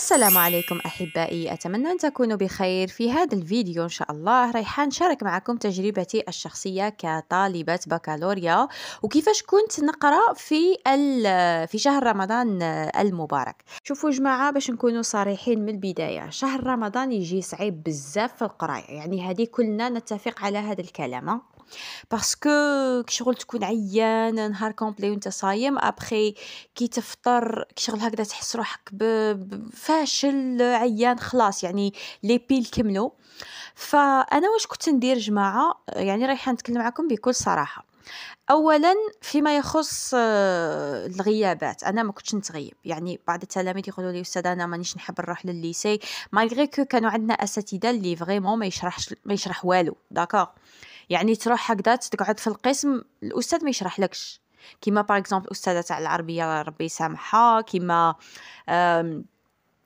السلام عليكم أحبائي أتمنى أن تكونوا بخير في هذا الفيديو إن شاء الله ريحان شارك معكم تجربتي الشخصية كطالبة بكالوريا وكيفاش كنت نقرأ في, في شهر رمضان المبارك شوفوا جماعة باش نكونوا صريحين من البداية شهر رمضان يجي صعيب بزاف في القراية يعني هذه كلنا نتفق على هذا الكلام باسكو كشغل تكون عيان نهار كومبلي وانت صايم ابخي كي تفطر كشغل هكذا تحس روحك فاشل عيان خلاص يعني لي بيل كملو فانا واش كنت ندير جماعه يعني رايحه نتكلم معكم بكل صراحه اولا فيما يخص آه، الغيابات انا ما كنتش نتغيب يعني بعض التلاميذ يقولوا لي استاذ انا مانيش نحب نروح للليسي مالغري كو كانوا عندنا اساتذه اللي فريمون ما يشرحش ما يشرح والو داكوغ يعني تروح هكذا تقعد في القسم الاستاذ ما لكش كيما باغ اكزومبل الاستاذه تاع العربيه ربي يسامحها كيما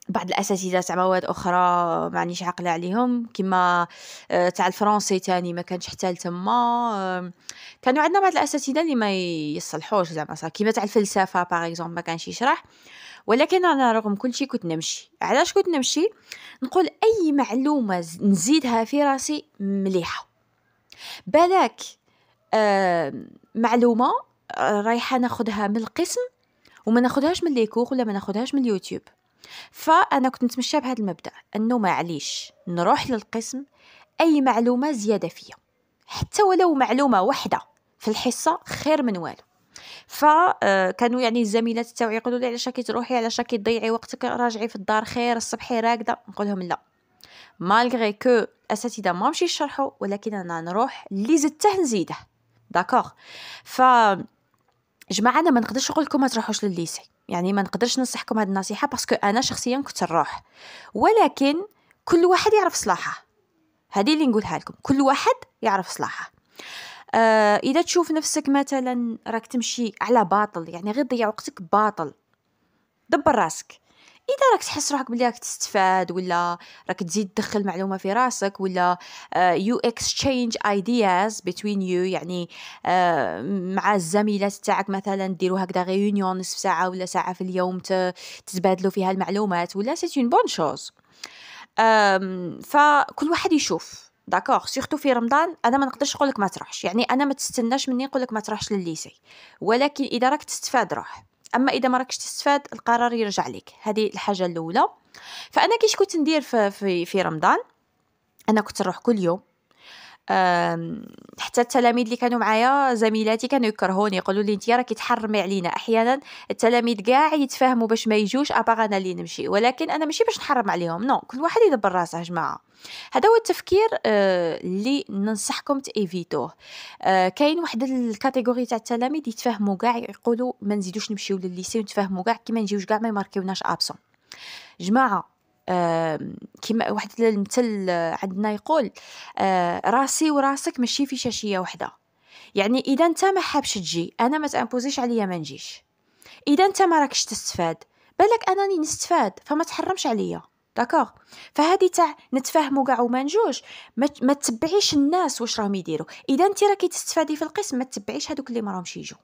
بعض الاساتذه تاع مواد اخرى مانيش عاقله عليهم كيما آه، تاع الفرنسي تاني ما كانش حتى تما كانوا عندنا بعض الاساتذه اللي ما يصلحوش زعما صح كيما تاع الفلسفه باغ اكزومبل ما كانش يشرح ولكن انا رغم كل شيء كنت نمشي علاش كنت نمشي نقول اي معلومه نزيدها في راسي مليحه بلاك آه، معلومه آه، رايحه ناخدها من القسم وما ناخدهاش من ليكوغ ولا ما ناخدهاش من اليوتيوب فانا كنت نتمشى بهذا المبدا انه معليش نروح للقسم اي معلومه زياده فيا حتى ولو معلومه واحده في الحصه خير من والو فكانوا آه، يعني الزميلات تاعي يقولوا لي علاش راكي تروحي علاش راكي تضيعي وقتك راجعي في الدار خير الصبحي راكده نقول لهم لا مالغري كو الاساتذه ما مشي يشرحوا ولكن انا نروح اللي زدته نزيده داكوغ ف جماعه انا ما نقدرش نقول لكم ما تروحوش للليسي يعني ما نقدرش ننصحكم هذه النصيحه باسكو انا شخصيا كنت نروح ولكن كل واحد يعرف صلاحه هذه اللي نقولها لكم كل واحد يعرف صلاحه آه اذا تشوف نفسك مثلا راك تمشي على باطل يعني غير ضيع وقتك باطل دبر راسك اذا راك تحس روحك بلي راك تستفاد ولا راك تزيد تدخل معلومه في راسك ولا يو اكسشينج ايدياز بتوين يو يعني uh, مع الزميلات تاعك مثلا ديروا هكذا غيونيون نصف ساعه ولا ساعه في اليوم تتبادلوا فيها المعلومات ولا سي اون بون شوز فكل واحد يشوف داكوغ سيرتو في رمضان انا ما نقدرش نقول لك ما تروحش يعني انا ما تستناش مني نقول لك ما تروحش للليسي ولكن اذا راك تستفاد روح اما اذا ما راكش تستفاد القرار يرجع لك هذه الحاجه الاولى فانا كيش كنت ندير في, في, في رمضان انا كنت نروح كل يوم حتى التلاميذ اللي كانوا معايا زميلاتي كانوا يكرهوني يقولوا لي انت راكي تحرمي علينا احيانا التلاميذ كاع يتفاهموا باش ما يجوش اباغ انا اللي نمشي ولكن انا ماشي باش نحرم عليهم نو كل واحد يدبر راسه جماعه هذا هو التفكير آه، اللي ننصحكم تيفيتوه آه، كاين واحد الكاتيجوري تاع التلاميذ يتفاهموا كاع يقولوا ما نزيدوش نمشيو للليسي ونتفاهموا كاع كيما نجيوش كاع ما يماركيوناش ابسون جماعه كما واحد المثل عندنا يقول آه، راسي وراسك ماشي في شاشيه وحده يعني اذا انت ما حابش تجي انا ما تامبوزيش عليا ما نجيش اذا انت ما راكش تستفاد بالك انني نستفاد فما تحرمش عليا داكوغ فهذه تاع نتفاهموا كاع وما نجوش ما تتبعيش الناس واش راهم يديروا اذا انت راكي تستفادي في القسم ما تتبعيش هذوك اللي ما راهمش يجوا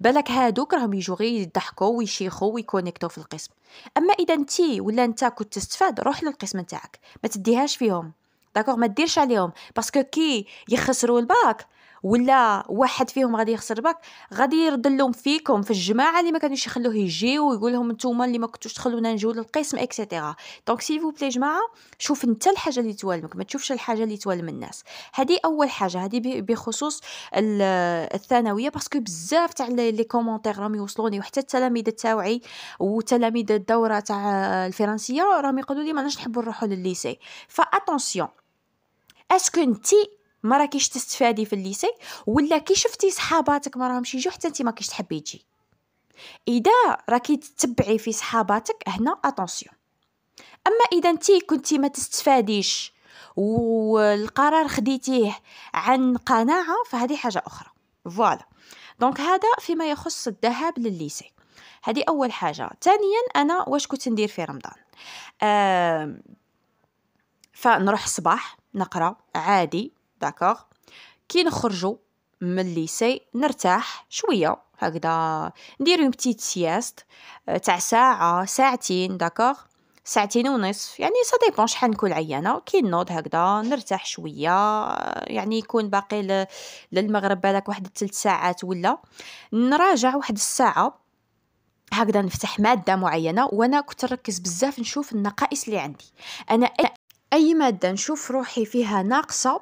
بالك هادوك راهم يجوا غير يضحكوا ويشيخوا ويكونيكتوا في القسم اما اذا انت ولا انت كنت تستفاد روح للقسم نتاعك ما تديهاش فيهم داكوغ ما ديرش عليهم باسكو كي يخسروا الباك ولا واحد فيهم غادي يخسر باك غادي يرد اللوم فيكم في الجماعه اللي ما كانوش يخلوه يجي ويقول لهم نتوما اللي ما كنتوش تخلونا نجيو للقسم اكسيتيرا دونك سي فو بلي جماعه شوف انت الحاجه اللي توالمك ما تشوفش الحاجه اللي توالم الناس هذه اول حاجه هذه بخصوص الثانويه باسكو بزاف تاع لي كومونتير راهم يوصلوني وحتى التلاميذ تاوعي وتلاميذ الدوره تاع الفرنسيه راهم يقولوا لي ما نحبوا نروحوا للليسي فاتونسيون اسكو انتي ما راكيش تستفادي في الليسي ولا كي شفتي صحاباتك ما راهمش يجوا حتى انت ما كيش تحبي تجي اذا راكي تتبعي في صحاباتك هنا اتونسيون اما اذا انت كنتي ما تستفاديش والقرار خديتيه عن قناعه فهذه حاجه اخرى فوالا دونك هذا فيما يخص الذهاب للليسي هذه اول حاجه ثانيا انا واش كنت ندير في رمضان آه فنروح الصباح نقرا عادي داكوغ كي نخرجو من الليسي نرتاح شويه هكذا ندير اون بتيت سياست تاع ساعه ساعتين داكوغ ساعتين ونصف يعني سا ديبون شحال نكون عيانه كي نوض هكذا نرتاح شويه آه، يعني يكون باقي للمغرب بالك واحد تلت ساعات ولا نراجع واحد الساعه هكذا نفتح ماده معينه وانا كنت نركز بزاف نشوف النقائص اللي عندي انا اي ماده نشوف روحي فيها ناقصه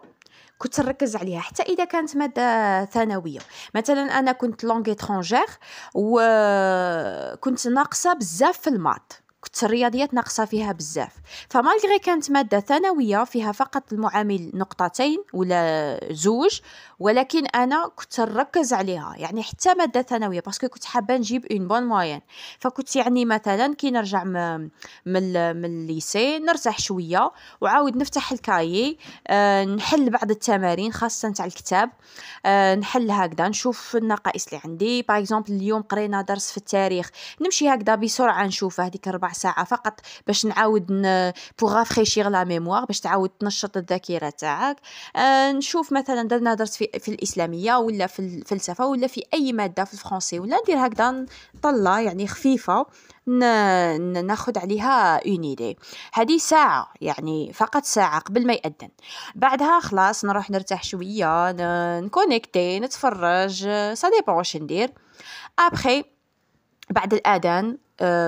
كنت نركز عليها حتى اذا كانت ماده ثانويه مثلا انا كنت لونغ اترونجير وكنت ناقصه بزاف في المات كنت الرياضيات ناقصه فيها بزاف فمالغري كانت ماده ثانويه فيها فقط المعامل نقطتين ولا زوج ولكن انا كنت نركز عليها يعني حتى ماده ثانويه باسكو كنت حابه نجيب اون بون موين فكنت يعني مثلا كي نرجع من من الليسي نرتاح شويه وعاود نفتح الكايي آه، نحل بعض التمارين خاصه تاع الكتاب آه، نحل هكذا نشوف النقائص اللي عندي باغ اكزومبل اليوم قرينا درس في التاريخ نمشي هكذا بسرعه نشوفه هذيك ربع ساعه فقط باش نعاود بوغ رافريشير لا ميموار باش تعاود تنشط الذاكره تاعك آه، نشوف مثلا درنا درس في في الاسلاميه ولا في الفلسفه ولا في اي ماده في الفرنسي ولا ندير هكذا طله يعني خفيفه ناخذ عليها اون هذه ساعه يعني فقط ساعه قبل ما ياذن بعدها خلاص نروح نرتاح شويه نكونيكتي نتفرج سا ديبون واش ندير ابخي بعد الاذان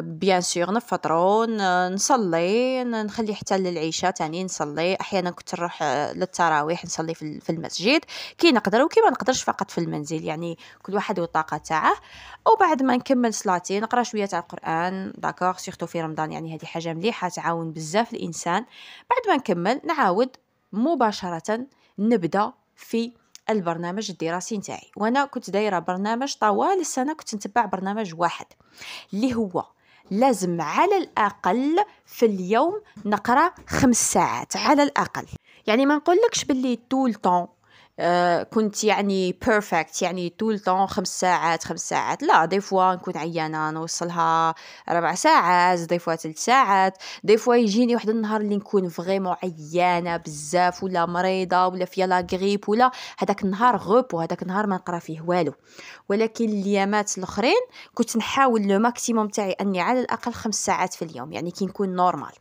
بيان سور نفطرو نصلي نخلي حتى للعشاء تاني نصلي احيانا كنت نروح آه، للتراويح نصلي في المسجد كي نقدر وكي ما نقدرش فقط في المنزل يعني كل واحد والطاقه تاعه وبعد ما نكمل صلاتي نقرا شويه تاع القران داكوغ سورتو في رمضان يعني هذه حاجه مليحه تعاون بزاف الانسان بعد ما نكمل نعاود مباشره نبدا في البرنامج الدراسي نتاعي وانا كنت دايره برنامج طوال السنه كنت نتبع برنامج واحد اللي هو لازم على الاقل في اليوم نقرا خمس ساعات على الاقل يعني ما نقولكش باللي طول طون آه، كنت يعني بيرفكت يعني طول طون خمس ساعات خمس ساعات لا دي فوا نكون عيانه نوصلها ربع ساعات دي فوا ثلث ساعات دي فوا يجيني واحد النهار اللي نكون فريمون عيانه بزاف ولا مريضه ولا فيا لا غريب ولا هذاك النهار غوبو وهذاك النهار ما نقرا فيه والو ولكن اليامات الاخرين كنت نحاول لو ماكسيموم تاعي اني على الاقل خمس ساعات في اليوم يعني كي نكون نورمال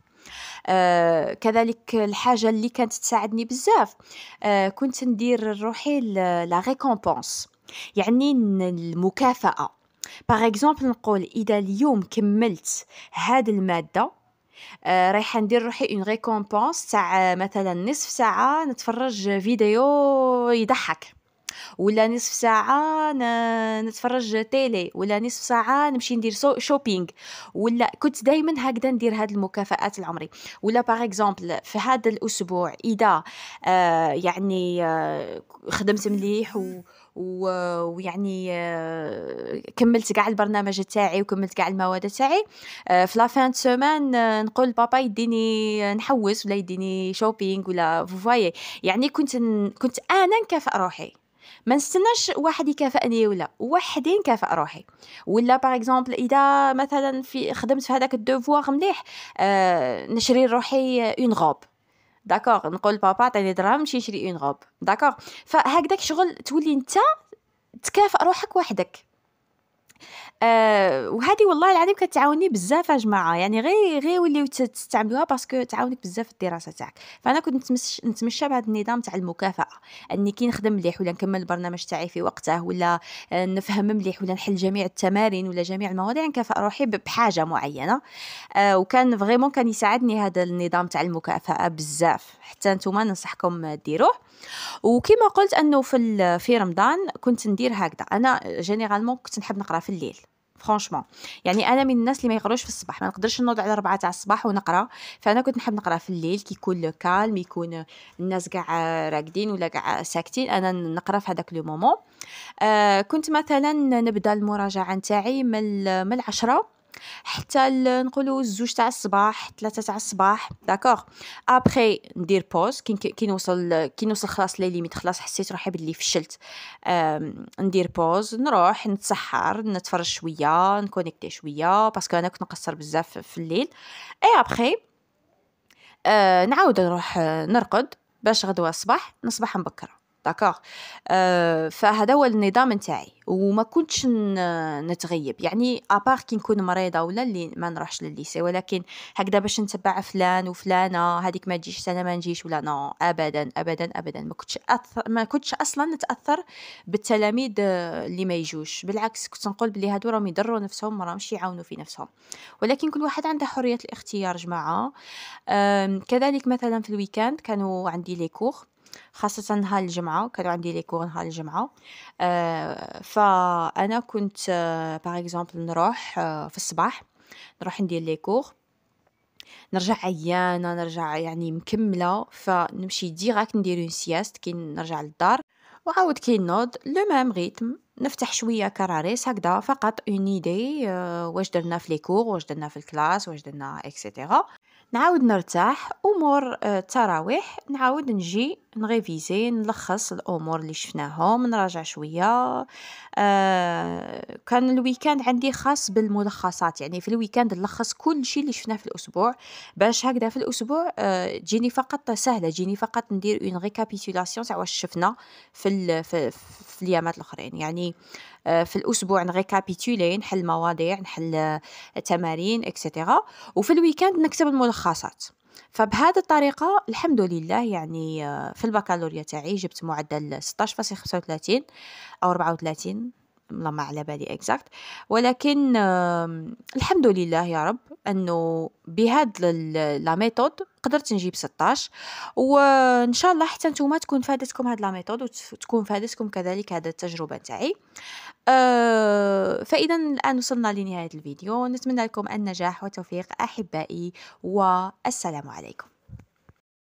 آه، كذلك الحاجه اللي كانت تساعدني بزاف آه، كنت ندير روحي لا ريكومبونس يعني المكافاه باغ اكزومبل نقول اذا اليوم كملت هاد الماده آه رايحه ندير روحي اون ريكومبونس تاع مثلا نصف ساعه نتفرج فيديو يضحك ولا نصف ساعه نتفرج تيلي ولا نصف ساعه نمشي ندير شوبينغ ولا كنت دائما هكذا ندير هاد المكافآت لعمري ولا باغ اكزومبل في هذا الاسبوع اذا آه يعني آه خدمت مليح و ويعني آه، كملت كاع البرنامج تاعي وكملت كاع المواد تاعي آه، في لا فان سومان نقول لبابا يديني نحوس ولا يديني شوبينغ ولا فوايي يعني كنت كنت انا نكافئ روحي ما نستناش واحد يكافئني ولا وحدي نكافئ روحي ولا باغ اكزومبل اذا مثلا في خدمت في هذاك الدوفوار مليح آه نشري روحي اون غوب داكوغ نقول بابا عطيني درهم نمشي نشري اون غوب داكوغ فهكذاك شغل تولي انت تكافئ روحك وحدك آه وهذه والله العظيم كتعاوني بزاف يا جماعه يعني غير غير وليو تستعملوها باسكو تعاونك بزاف في الدراسه تاعك فانا كنت نتمشى نتمشى بهذا النظام تاع المكافاه اني كي نخدم مليح ولا نكمل البرنامج تاعي في وقته ولا آه، نفهم مليح ولا نحل جميع التمارين ولا جميع المواضيع نكافئ روحي بحاجه معينه آه وكان فريمون كان يساعدني هذا النظام تاع المكافاه بزاف حتى نتوما ننصحكم ديروه وكما قلت انه في في رمضان كنت ندير هكذا انا جينيرالمون كنت نحب نقرا في الليل فرانشمون يعني انا من الناس اللي ما يقروش في الصباح ما نقدرش نوض على 4 تاع الصباح ونقرا فانا كنت نحب نقرا في الليل كي يكون لو كالم يكون الناس كاع راقدين ولا كاع ساكتين انا نقرا في هذاك لو مومون آه كنت مثلا نبدا المراجعه نتاعي من من العشرة حتى نقولوا الزوج تاع الصباح ثلاثة تاع الصباح داكوغ ابخي ندير بوز كي نوصل كي نوصل خلاص لي ليميت خلاص حسيت روحي بلي فشلت ندير بوز نروح نتسحر نتفرج شويه نكونيكتي شويه باسكو انا كنت نقصر بزاف في الليل اي ابخي آه، نعاود نروح آه، نرقد باش غدوه الصباح نصبح مبكره داكوغ آه، فهذا هو النظام نتاعي وما كنتش نتغيب يعني ابار كي نكون مريضه ولا اللي ما نروحش للليسي ولكن هكذا باش نتبع فلان وفلانه هذيك ما تجيش انا ما نجيش ولا نو ابدا ابدا ابدا ما كنتش أثر ما كنتش اصلا نتاثر بالتلاميذ اللي ما يجوش بالعكس كنت نقول بلي هادو راهم يضروا نفسهم راهمش يعاونوا في نفسهم ولكن كل واحد عنده حريه الاختيار جماعه كذلك مثلا في الويكاند كانوا عندي لي كور خاصة نهار الجمعة كانوا عندي ليكور نهار الجمعة آه، فأنا كنت باغ آه، اكزومبل نروح آه، في الصباح نروح ندير ليكور نرجع عيانة نرجع يعني مكملة فنمشي ديغاك ندير اون سياست كي نرجع للدار وعاود كي نوض لو ميم ريتم نفتح شويه كراريس هكذا فقط اون ايدي واش درنا في ليكور واش درنا في الكلاس واش درنا اكسيتيرا نعاود نرتاح امور آه، التراويح نعاود نجي نغيفيزي نلخص الامور اللي شفناهم نراجع شويه آه كان الويكاند عندي خاص بالملخصات يعني في الويكاند نلخص كل شيء اللي شفناه في الاسبوع باش هكذا في الاسبوع آه تجيني فقط سهله تجيني فقط ندير اون ريكابيتولاسيون تاع واش شفنا في ال في, في اليامات الاخرين يعني آه، في الاسبوع نغيكابيتولي نحل مواضيع نحل آه، تمارين اكسيتيرا وفي الويكاند نكتب الملخصات فبهذه الطريقة الحمد لله يعني آه، في البكالوريا تاعي جبت معدل 16.35 أو 34 لا ما على بالي اكزاكت ولكن الحمد لله يا رب انه بهاد لا ميثود قدرت نجيب 16 وان شاء الله حتى نتوما تكون فادتكم هاد لا ميثود وتكون فادتكم كذلك هاد التجربه تاعي أه فاذا الان وصلنا لنهايه الفيديو نتمنى لكم النجاح والتوفيق احبائي والسلام عليكم